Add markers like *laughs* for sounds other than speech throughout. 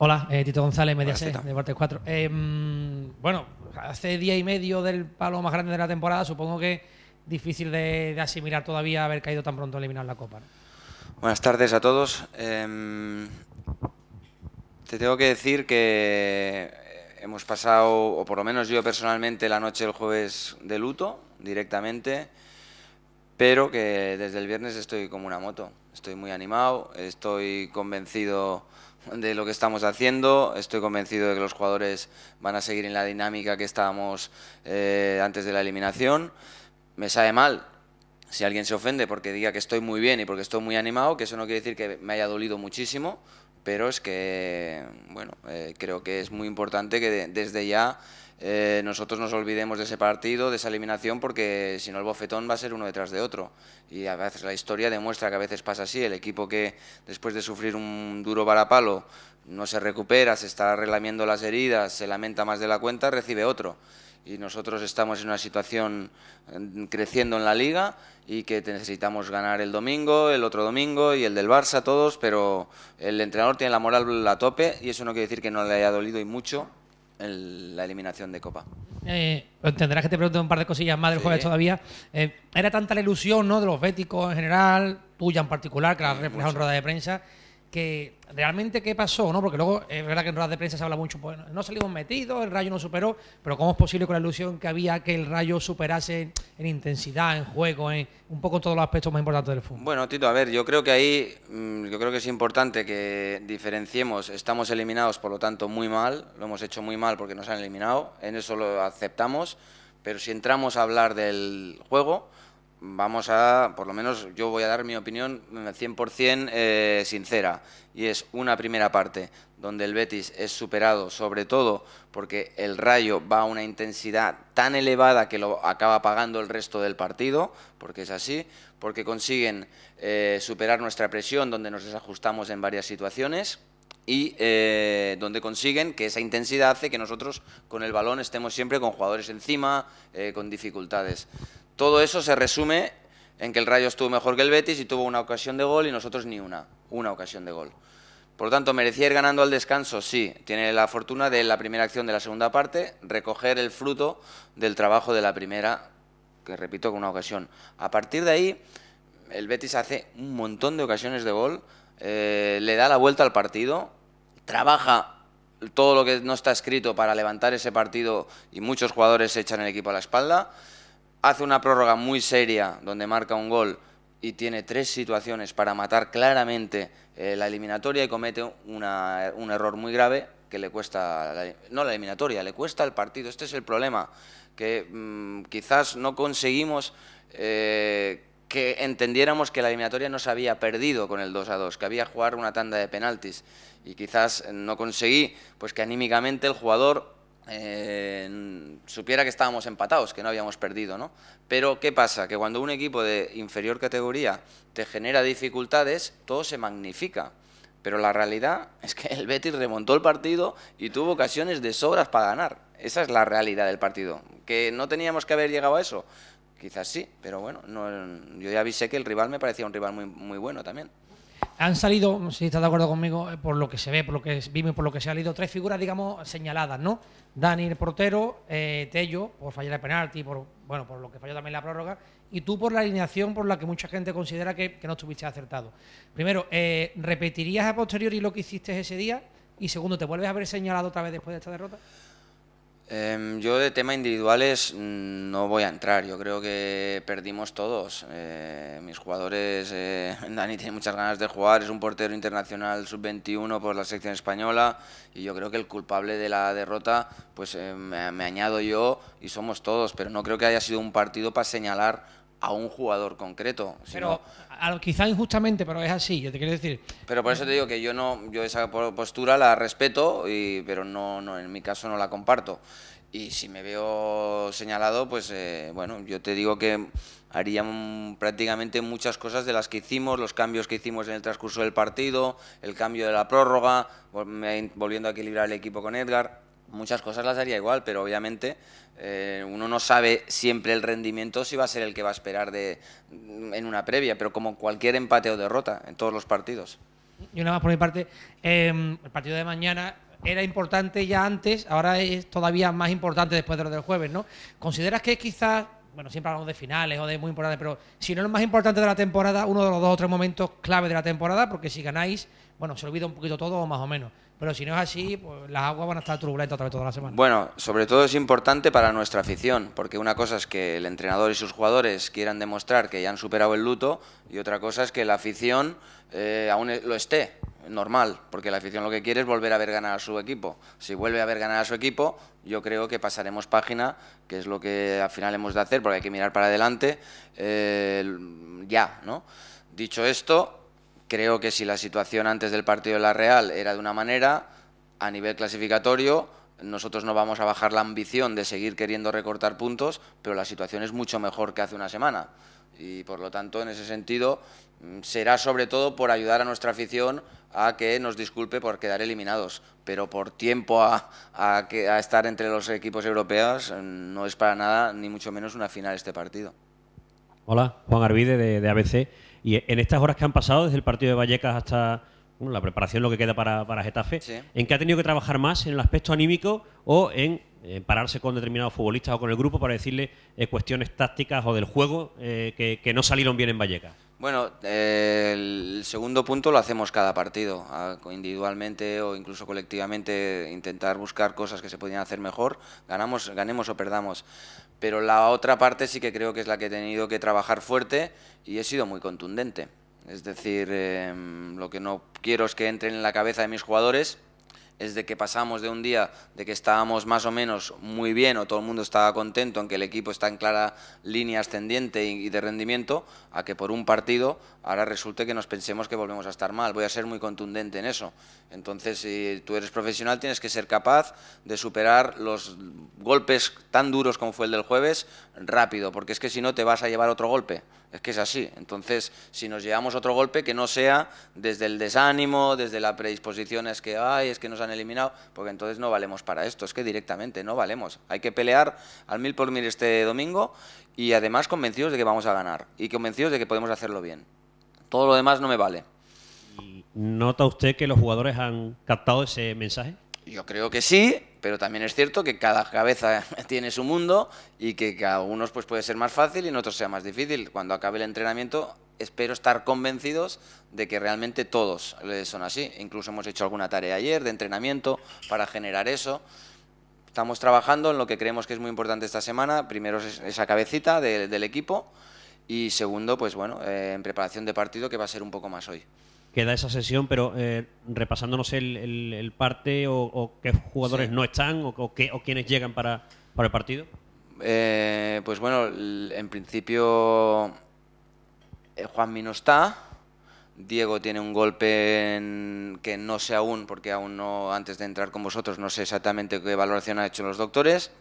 Hola, eh, Tito González, Mediaset, Deportes 4. bueno, hace día y medio del palo más grande de la temporada, supongo que difícil de, asimilar todavía haber caído tan pronto a eliminar la Copa. Buenas tardes a todos. Em, te tengo que decir que hemos pasado, o por lo menos yo personalmente, la noche del jueves de luto directamente, pero que desde el viernes estoy como una moto. Estoy muy animado, estoy convencido de lo que estamos haciendo. Estoy convencido de que los jugadores van a seguir en la dinámica que estábamos eh, antes de la eliminación. Me sabe mal si alguien se ofende porque diga que estoy muy bien y porque estoy muy animado, que eso no quiere decir que me haya dolido muchísimo, pero es que, bueno, eh, creo que es muy importante que desde ya eh, nosotros nos olvidemos de ese partido, de esa eliminación, porque si no el bofetón va a ser uno detrás de otro. Y a veces la historia demuestra que a veces pasa así, el equipo que después de sufrir un duro varapalo no se recupera, se está relamiendo las heridas, se lamenta más de la cuenta, recibe otro. Y nosotros estamos en una situación creciendo en la liga y que necesitamos ganar el domingo, el otro domingo y el del Barça, todos, pero el entrenador tiene la moral a tope y eso no quiere decir que no le haya dolido y mucho la eliminación de Copa. Eh, pues tendrás que te pregunto un par de cosillas más del jueves todavía. Eh, era tanta la ilusión ¿no? de los béticos en general, tuya en particular, que la has reflejado en rueda de prensa, que realmente qué pasó, ¿no? Porque luego es verdad que en ruedas de prensa se habla mucho, pues, no salimos metidos, el rayo no superó, pero ¿cómo es posible con la ilusión que había que el rayo superase en intensidad, en juego, en un poco todos los aspectos más importantes del fútbol? Bueno, Tito, a ver, yo creo que ahí, mm, yo creo que es importante que diferenciemos, estamos eliminados, por lo tanto, muy mal, lo hemos hecho muy mal porque nos han eliminado, en eso lo aceptamos, pero si entramos a hablar del juego, vamos a, por lo menos yo voy a dar mi opinión 100% eh, eh, sincera, y es una primera parte donde el Betis es superado, sobre todo porque el Rayo va a una intensidad tan elevada que lo acaba pagando el resto del partido, porque es así, porque consiguen eh, superar nuestra presión donde nos desajustamos en varias situaciones y donde consiguen que esa intensidad hace que nosotros con el balón estemos siempre con jugadores encima, con dificultades. Todo eso se resume en que el Rayo estuvo mejor que el Betis y tuvo una ocasión de gol y nosotros ni una, una ocasión de gol. Por lo tanto, ¿merecía ir ganando al descanso? Sí, tiene la fortuna de la primera acción de la segunda parte, recoger el fruto del trabajo de la primera, que repito, con una ocasión. A partir de ahí, el Betis hace un montón de ocasiones de gol, eh, le da la vuelta al partido, trabaja todo lo que no está escrito para levantar ese partido y muchos jugadores se echan el equipo a la espalda hace una prórroga muy seria donde marca un gol y tiene tres situaciones para matar claramente eh, la eliminatoria y comete un error muy grave que le cuesta, no la eliminatoria, le cuesta el partido. Este es el problema, que mm, quizás no conseguimos eh, que entendiéramos que la eliminatoria no se había perdido con el 2 a 2, que había que jugar una tanda de penaltis y quizás no conseguí pues que anímicamente el jugador eh, supiera que estábamos empatados, que no habíamos perdido, ¿no? Pero ¿qué pasa? Que cuando un equipo de inferior categoría te genera dificultades, todo se magnifica. Pero la realidad es que el Betis remontó el partido y tuvo ocasiones de sobras para ganar. Esa es la realidad del partido. ¿Que no teníamos que haber llegado a eso? Quizás sí, pero bueno, yo ya avisé que el rival me parecía un rival muy bueno también han salido, si estás de acuerdo conmigo, eh, por lo que se ve, por lo que vimos, por lo que se ha salido tres figuras, digamos, señaladas, ¿no? Dani, el portero, eh, Tello, por fallar el penalti, por, bueno, por lo que falló también la prórroga, y tú por la alineación por la que mucha gente considera que, no estuviste acertado. Primero, eh, ¿repetirías a posteriori lo que hiciste ese día? Y segundo, ¿te vuelves a ver señalado otra vez después de esta derrota? Em, yo de tema individuales mm, no voy a entrar, yo creo que perdimos todos. Eh, mis jugadores, eh, *laughs* Dani tiene muchas ganas de jugar, es un portero internacional sub-21 por la selección española y yo creo que el culpable de la derrota pues eh, me añado yo y somos todos, pero no creo que haya sido un partido para señalar a un jugador concreto. Pero quizá injustamente, pero es así, yo te quiero decir. Pero por eso te digo que yo no, yo esa postura la respeto, y, pero no, no, en mi caso no la comparto. Y si me veo señalado, pues eh, bueno, yo te digo que haría prácticamente muchas cosas de las que hicimos, los cambios que hicimos en el transcurso del partido, el cambio de la prórroga, volviendo a equilibrar el equipo con Edgar muchas cosas las haría igual, pero obviamente eh, uno no sabe siempre el rendimiento si va a ser el que va a esperar de, en una previa, pero como cualquier empate o derrota en todos los partidos. Y una más por mi parte, em, el partido de mañana era importante ya antes, ahora es todavía más importante después de lo del jueves, ¿no? ¿Consideras que quizás, bueno, siempre hablamos de finales o de muy importante, pero si no es lo más importante de la temporada, uno de los dos o tres momentos clave de la temporada, porque si ganáis, bueno, se olvida un poquito todo o más o menos. Pero si no es así, pues las aguas van a estar turbulentas otra vez toda la semana. Bueno, sobre todo es importante para nuestra afición, porque una cosa es que el entrenador y sus jugadores quieran demostrar que ya han superado el luto y otra cosa es que la afición eh, aún lo esté, normal, porque la afición lo que quiere es volver a ver ganar a su equipo. Si vuelve a ver ganar a su equipo, yo creo que pasaremos página, que es lo que al final hemos de hacer, porque hay que mirar para adelante eh, ya, ¿no? Dicho esto, creo que si la situación antes del partido de la Real era de una manera, a nivel clasificatorio nosotros no vamos a bajar la ambición de seguir queriendo recortar puntos, pero la situación es mucho mejor que hace una semana. Y por lo tanto, en ese sentido, mm, será sobre todo por ayudar a nuestra afición a que nos disculpe por quedar eliminados, pero por tiempo a, que, a estar entre los equipos europeos mm, no es para nada, ni mucho menos una final este partido. Hola, Juan Arvide de ABC. Y en estas horas que han pasado, desde el partido de Vallecas hasta la preparación, lo que queda para, para Getafe, ¿en qué ha tenido que trabajar más? ¿En el aspecto anímico o en, eh, pararse con determinados futbolistas o con el grupo para decirle eh, cuestiones tácticas o del juego eh, que no salieron bien en Vallecas? Bueno, el segundo punto lo hacemos cada partido, individualmente o incluso colectivamente, intentar buscar cosas que se podían hacer mejor, ganamos, ganemos o perdamos. Pero la otra parte sí que creo que es la que he tenido que trabajar fuerte y he sido muy contundente. Es decir, em, lo que no quiero es que entren en la cabeza de mis jugadores es de que pasamos de un día de que estábamos más o menos muy bien o todo el mundo estaba contento en que el equipo está en clara línea ascendiente y de rendimiento, a que por un partido ahora resulte que nos pensemos que volvemos a estar mal. Voy a ser muy contundente en eso. Entonces, si tú eres profesional, tienes que ser capaz de superar los golpes tan duros como fue el del jueves rápido, porque es que si no te vas a llevar otro golpe. Es que es así. Entonces, si nos llevamos otro golpe, que no sea desde el desánimo, desde la predisposiciones que, hay, es que nos han eliminado, porque entonces no valemos para esto, es que directamente no valemos. Hay que pelear al mil por mil este domingo y además convencidos de que vamos a ganar y convencidos de que podemos hacerlo bien. Todo lo demás no me vale. ¿Nota usted que los jugadores han captado ese mensaje? Yo creo que sí, pero también es cierto que cada cabeza *laughs* tiene su mundo y que, a algunos pues, puede ser más fácil y en otros sea más difícil. Cuando acabe el entrenamiento espero estar convencidos de que realmente todos son así. Incluso hemos hecho alguna tarea ayer de entrenamiento para generar eso. Estamos trabajando en lo que creemos que es muy importante esta semana. Primero esa cabecita del equipo y segundo, pues bueno, eh, en preparación de partido que va a ser un poco más hoy queda esa sesión, pero eh, repasándonos el, el, parte o, qué jugadores no están o, o, qué, o quiénes llegan para, el partido. Eh, pues bueno, en principio eh, Juanmi no está. Diego tiene un golpe que no sé aún, porque aún no, antes de entrar con vosotros, no sé exactamente qué valoración han hecho los doctores.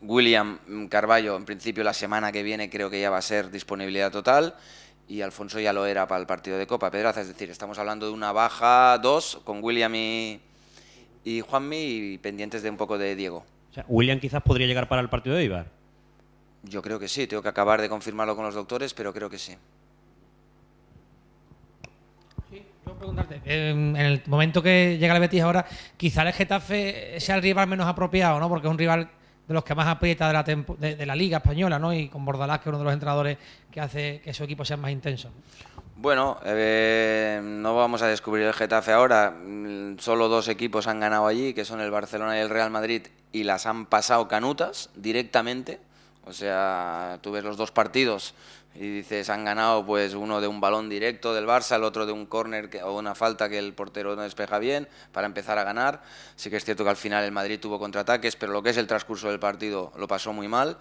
William mm, Carballo, en principio la semana que viene creo que ya va a ser disponibilidad total y Alfonso ya lo era para el partido de Copa Pedraza. Es decir, estamos hablando de una baja, dos, con William y, Juanmi y pendientes de un poco de Diego. O sea, William quizás podría llegar para el partido de Ibar. Yo creo que sí, tengo que acabar de confirmarlo con los doctores, pero creo que sí. Sí, preguntarte, eh, en el momento que llega el Betis ahora, quizá el Getafe sea el rival menos apropiado, ¿no? Porque es un rival de los que más aprieta de la, de, la liga española, ¿no? Y con Bordalás, que es uno de los entrenadores que hace que su equipo sea más intenso. Bueno, eh, no vamos a descubrir el Getafe ahora. Solo dos equipos han ganado allí, que son el Barcelona y el Real Madrid, y las han pasado canutas directamente. O sea, tú ves los dos partidos y dices, han ganado pues uno de un balón directo del Barça, el otro de un córner o una falta que el portero no despeja bien para empezar a ganar. Sí que es cierto que al final el Madrid tuvo contraataques, pero lo que es el transcurso del partido lo pasó muy mal.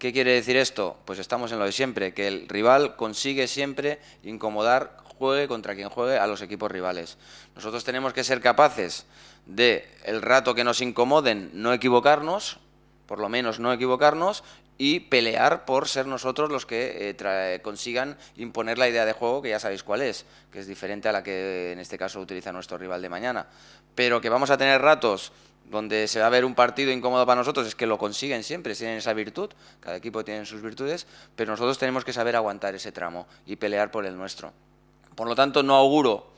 ¿Qué quiere decir esto? Pues estamos en lo de siempre, que el rival consigue siempre incomodar, juegue contra quien juegue, a los equipos rivales. Nosotros tenemos que ser capaces de, el rato que nos incomoden, no equivocarnos, por lo menos no equivocarnos, y pelear por ser nosotros los que eh, consigan imponer la idea de juego que ya sabéis cuál es, que es diferente a la que en este caso utiliza nuestro rival de mañana. Pero que vamos a tener ratos donde se va a ver un partido incómodo para nosotros, es que lo consiguen siempre, tienen esa virtud, cada equipo tiene sus virtudes, pero nosotros tenemos que saber aguantar ese tramo y pelear por el nuestro. Por lo tanto, no auguro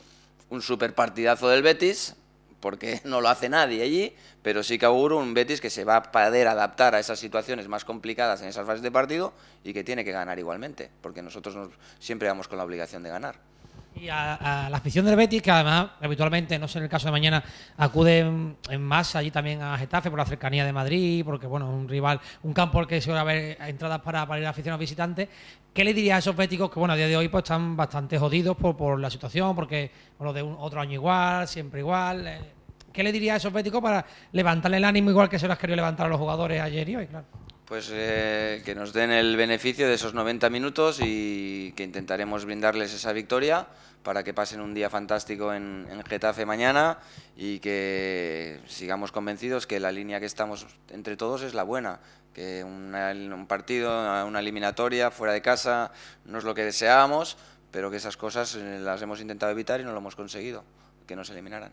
un super partidazo del Betis, porque *laughs* no lo hace nadie allí, pero sí que auguro un Betis que se va a poder adaptar a esas situaciones más complicadas en esas fases de partido y que tiene que ganar igualmente, porque nosotros siempre vamos con la obligación de ganar y a, la afición del Betis, que además habitualmente, no sé en el caso de mañana, acuden en masa allí también a Getafe por la cercanía de Madrid, porque bueno, es un rival, un campo al que se van a ver entradas para, para ir a los visitantes. ¿Qué le diría a esos béticos que bueno, a día de hoy pues están bastante jodidos por, la situación, porque bueno, de un, otro año igual, siempre igual? Eh, ¿Qué le diría a esos béticos para levantarle el ánimo igual que se lo has querido levantar a los jugadores ayer y hoy? Claro pues eh, que nos den el beneficio de esos 90 minutos y que intentaremos brindarles esa victoria para que pasen un día fantástico en, Getafe mañana y que sigamos convencidos que la línea que estamos entre todos es la buena, que un partido, una eliminatoria fuera de casa no es lo que deseábamos, pero que esas cosas eh, las hemos intentado evitar y no lo hemos conseguido, que nos eliminaran.